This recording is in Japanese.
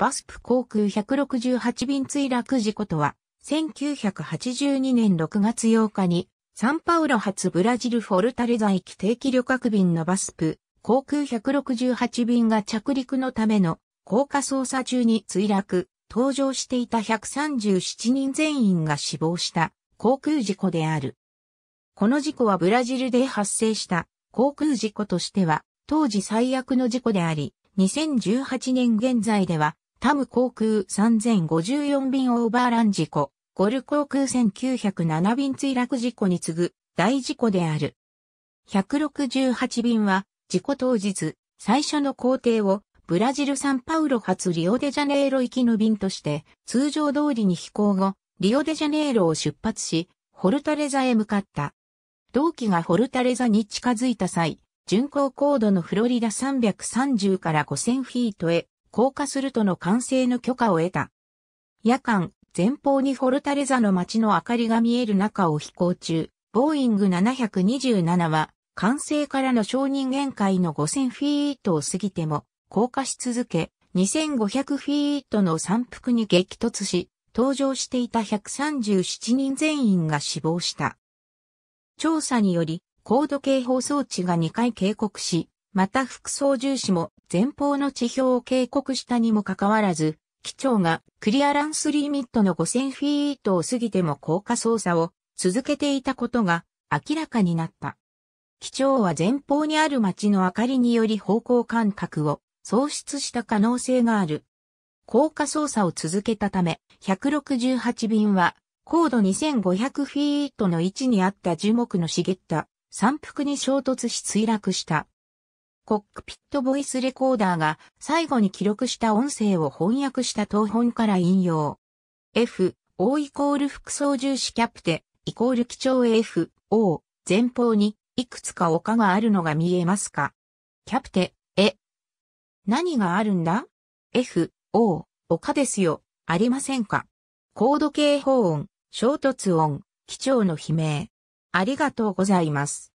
バスプ航空168便墜落事故とは、1982年6月8日に、サンパウロ発ブラジルフォルタレザ行き定期旅客便のバスプ航空168便が着陸のための降下操作中に墜落、搭乗していた137人全員が死亡した航空事故である。この事故はブラジルで発生した航空事故としては当時最悪の事故であり、2018年現在ではタム航空3054便オーバーラン事故、ゴル航空1907便墜落事故に次ぐ大事故である。168便は事故当日最初の工程をブラジルサンパウロ発リオデジャネイロ行きの便として通常通りに飛行後リオデジャネイロを出発しホルタレザへ向かった。同期がホルタレザに近づいた際、巡航高度のフロリダ330から5000フィートへ降下するとの完成の許可を得た。夜間、前方にフォルタレザの街の明かりが見える中を飛行中、ボーイング727は、完成からの承認限界の5000フィートを過ぎても、降下し続け、2500フィートの山腹に激突し、搭乗していた137人全員が死亡した。調査により、高度警報装置が2回警告し、また副操縦士も前方の地表を警告したにもかかわらず、機長がクリアランスリミットの5000フィートを過ぎても降下操作を続けていたことが明らかになった。機長は前方にある街の明かりにより方向感覚を喪失した可能性がある。降下操作を続けたため、168便は高度2500フィートの位置にあった樹木の茂った山腹に衝突し墜落した。コックピットボイスレコーダーが最後に記録した音声を翻訳した当本から引用。F、O イコール副操縦士キャプテ、イコール基調 F、O、前方にいくつか丘があるのが見えますかキャプテ、え。何があるんだ ?F、O、丘ですよ、ありませんか高度警報音、衝突音、基調の悲鳴。ありがとうございます。